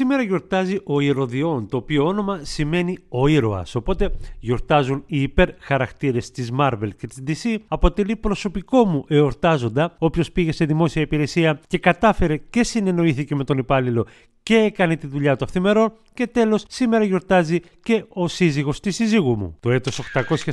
Σήμερα γιορτάζει ο Ηρωδιόν, το οποίο όνομα σημαίνει ο ήρωας, οπότε γιορτάζουν οι υπερχαρακτήρες της Marvel και της DC. Αποτελεί προσωπικό μου εορτάζοντα, όποιος πήγε σε δημόσια υπηρεσία και κατάφερε και συνεννοήθηκε με τον υπάλληλο και έκανε τη δουλειά του αυθημερό και τέλος σήμερα γιορτάζει και ο σύζυγος της σύζυγου μου. Το έτος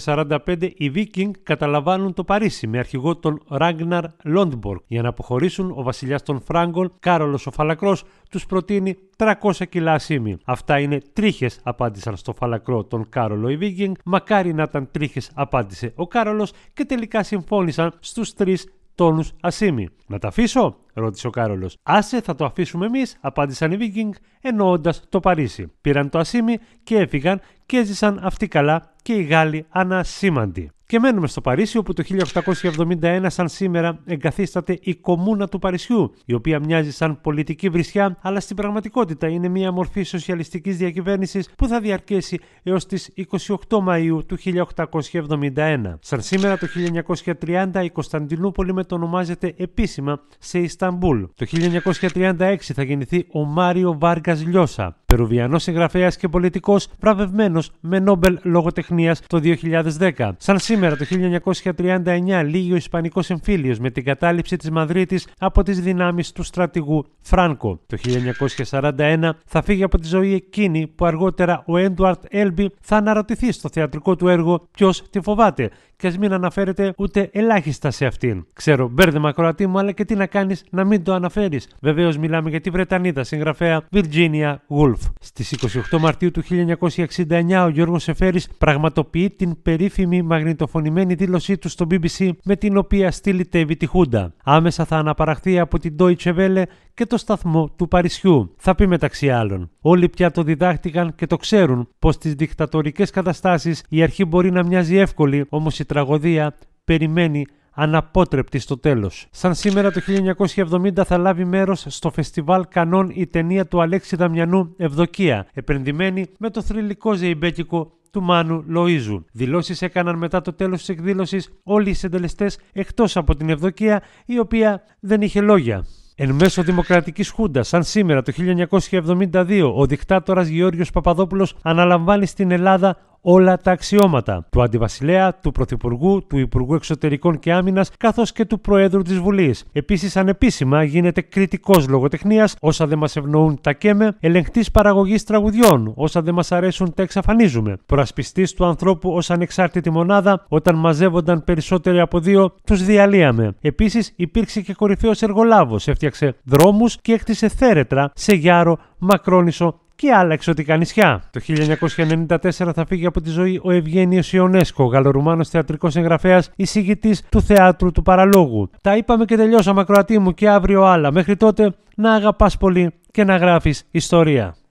845 οι Βίκινγκ καταλαμβάνουν το Παρίσι με αρχηγό τον Ράγναρ Λόντμπορκ. Για να αποχωρήσουν ο βασιλιάς των Φράγκων Κάρολος ο Φαλακρός τους προτείνει 300 κιλά ασίμι. Αυτά είναι τρίχες, απάντησαν στο φαλακρό τον Κάρολο οι Βίκινγκ. Μακάρι να ήταν τρίχες, απάντησε ο Κάρολος και τελικά συμφώνησαν στους τρεις τόνους ασίμι. Να τα αφήσω, ρώτησε ο Κάρολος. Άσε, θα το αφήσουμε εμείς, απάντησαν οι Βίκινγκ, εννοώντας το Παρίσι. Πήραν το ασίμι και έφυγαν και έζησαν αυτοί καλά και οι Γάλλοι ανασήμαντοι. Και μένουμε στο Παρίσι, όπου το 1871 σαν σήμερα εγκαθίσταται η Κομμούνα του Παρισιού, η οποία μοιάζει σαν πολιτική βρισιά, αλλά στην πραγματικότητα είναι μια μορφή σοσιαλιστικής διακυβέρνησης που θα διαρκέσει έως τις 28 Μαου του 1871. Σαν σήμερα το 1930 η Κωνσταντινούπολη μετονομάζεται επίσημα σε Ισταμπούλ. Το 1936 θα γεννηθεί ο Μάριο Βάργας Λιώσα, Περουβιανός συγγραφέας και πολιτικός, βραβευμένος με Νόμπελ Λογοτεχνίας το 2010. Σαν σήμερα το 1939 λύγει ο Ισπανικός εμφύλιος με την κατάληψη της Μαδρίτης από τις δυνάμεις του στρατηγού Φράνκο. Το 1941 θα φύγει από τη ζωή εκείνη που αργότερα ο Έντουαρτ Έλμπι θα αναρωτηθεί στο θεατρικό του έργο ποιος τη φοβάται και ας μην αναφέρεται ούτε ελάχιστα σε αυτήν. Ξέρω, μπέρδεμα μακροατή μου, αλλά και τι να κάνεις να μην το αναφέρεις. Βεβαίως, μιλάμε για τη Βρετανίδα συγγραφέα Virginia Woolf. Στι 28 Μαρτίου του 1969 ο Γιώργος Σεφέρης πραγματοποιεί την περίφημη μαγνητοφωνία κακοφωνημένη δήλωσή του στο BBC με την οποία στυλιτεύει τη Χούντα. Άμεσα θα αναπαραχθεί από την Deutsche Welle και το σταθμό του Παρισιού. Θα πει μεταξύ άλλων. Όλοι πια το διδάχτηκαν και το ξέρουν πως στι δικτατορικές καταστάσεις η αρχή μπορεί να μοιάζει εύκολη, όμως η τραγωδία περιμένει αναπότρεπτη στο τέλος. Σαν σήμερα το 1970 θα λάβει μέρος στο φεστιβάλ Κανών η ταινία του Αλέξη Δαμιανού «Ευδοκία», επενδυμένη με το θρηλυκό ζεϊμπέκικο του Μάνου Λοίζου. Δηλώσεις έκαναν μετά το τέλος της εκδήλωσης όλοι οι συντελεστές εκτός από την Ευδοκία, η οποία δεν είχε λόγια. Εν μέσω δημοκρατικής χούντας, σαν σήμερα το 1972, ο δικτάτορας Γεώργιος Παπαδόπουλος αναλαμβάνει στην Ελλάδα όλα τα αξιώματα του αντιβασιλέα, του πρωθυπουργού, του υπουργού εξωτερικών και άμυνας καθώς και του προέδρου της Βουλής. Επίσης, ανεπίσημα γίνεται κριτικός λογοτεχνίας όσα δεν μας ευνοούν τα καίμε, ελεγχτή παραγωγής τραγουδιών όσα δεν μας αρέσουν τα εξαφανίζουμε, προασπιστής του ανθρώπου ως ανεξάρτητη μονάδα όταν μαζεύονταν περισσότεροι από δύο τους διαλύαμε. Επίσης, υπήρξε και κορυφαίος εργολάβος, έφτιαξε δρόμους και έκτισε θέρετρα σε Γιάρο, Μακρόνισο, και άλλα εξωτικά νησιά. Το 1994 θα φύγει από τη ζωή ο Ευγένιος Ιωνέσκο, γαλλορουμάνο θεατρικό συγγραφέα, εισηγητής του θεάτρου του παραλόγου. Τα είπαμε και τελειώσαμε, ακροατή μου, και αύριο άλλα. Μέχρι τότε να αγαπάς πολύ και να γράφεις ιστορία.